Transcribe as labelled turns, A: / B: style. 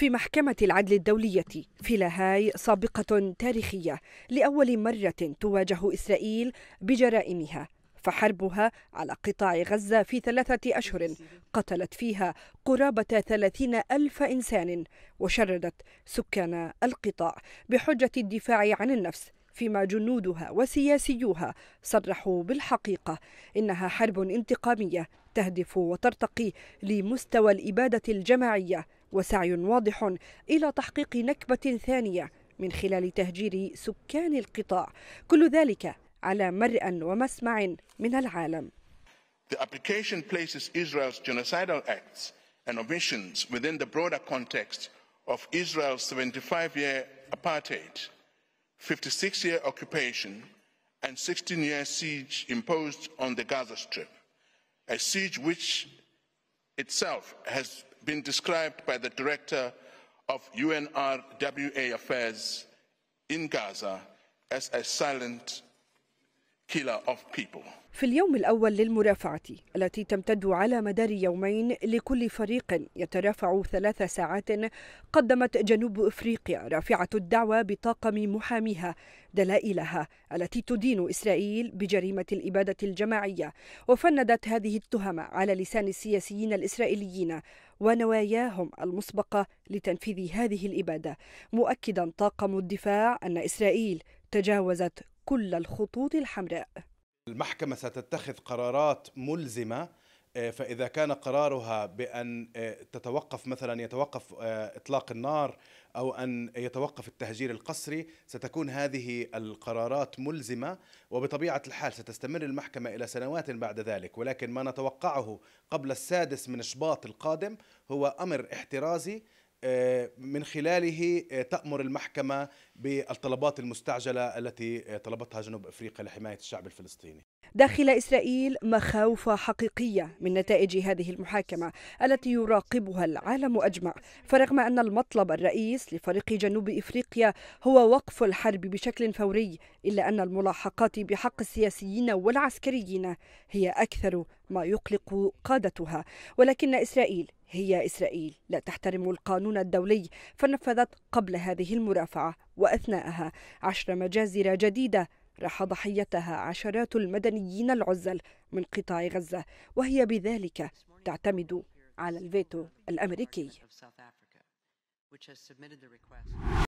A: في محكمة العدل الدولية في لاهاي سابقة تاريخية لأول مرة تواجه إسرائيل بجرائمها فحربها على قطاع غزة في ثلاثة أشهر قتلت فيها قرابة ثلاثين ألف إنسان وشردت سكان القطاع بحجة الدفاع عن النفس فيما جنودها وسياسيوها صرحوا بالحقيقة إنها حرب انتقامية تهدف وترتقي لمستوى الإبادة الجماعية وسعي واضح إلى تحقيق نكبة ثانية من خلال تهجير سكان القطاع كل ذلك على مرأى ومسمع من العالم
B: The application places Israel's genocidal acts and omissions within the broader context of Israel's 75-year apartheid, 56-year occupation, and 16-year siege imposed on the Gaza Strip, a siege which itself has been described by the director of UNRWA affairs in Gaza as a silent
A: في اليوم الأول للمرافعة التي تمتد على مدار يومين لكل فريق يترافع ثلاث ساعات قدمت جنوب أفريقيا رافعة الدعوة بطاقم محاميها دلائلها التي تدين إسرائيل بجريمة الإبادة الجماعية وفندت هذه التهم على لسان السياسيين الإسرائيليين ونواياهم المسبقة لتنفيذ هذه الإبادة مؤكدا طاقم الدفاع أن إسرائيل تجاوزت كل الخطوط الحمراء
C: المحكمة ستتخذ قرارات ملزمة آه، فإذا كان قرارها بأن آه، تتوقف مثلا يتوقف آه، إطلاق النار أو أن يتوقف التهجير القسري ستكون هذه القرارات ملزمة وبطبيعة الحال ستستمر المحكمة إلى سنوات بعد ذلك ولكن ما نتوقعه قبل السادس من شباط القادم هو أمر احترازي آه، من خلاله آه، تأمر المحكمة بالطلبات المستعجلة التي آه، طلبتها جنوب أفريقيا لحماية الشعب الفلسطيني
A: داخل إسرائيل مخاوف حقيقية من نتائج هذه المحاكمة التي يراقبها العالم أجمع فرغم أن المطلب الرئيس لفريق جنوب إفريقيا هو وقف الحرب بشكل فوري إلا أن الملاحقات بحق السياسيين والعسكريين هي أكثر ما يقلق قادتها ولكن إسرائيل هي إسرائيل لا تحترم القانون الدولي فنفذت قبل هذه المرافعة وأثناءها عشر مجازر جديدة راح ضحيتها عشرات المدنيين العزل من قطاع غزة وهي بذلك تعتمد على الفيتو الأمريكي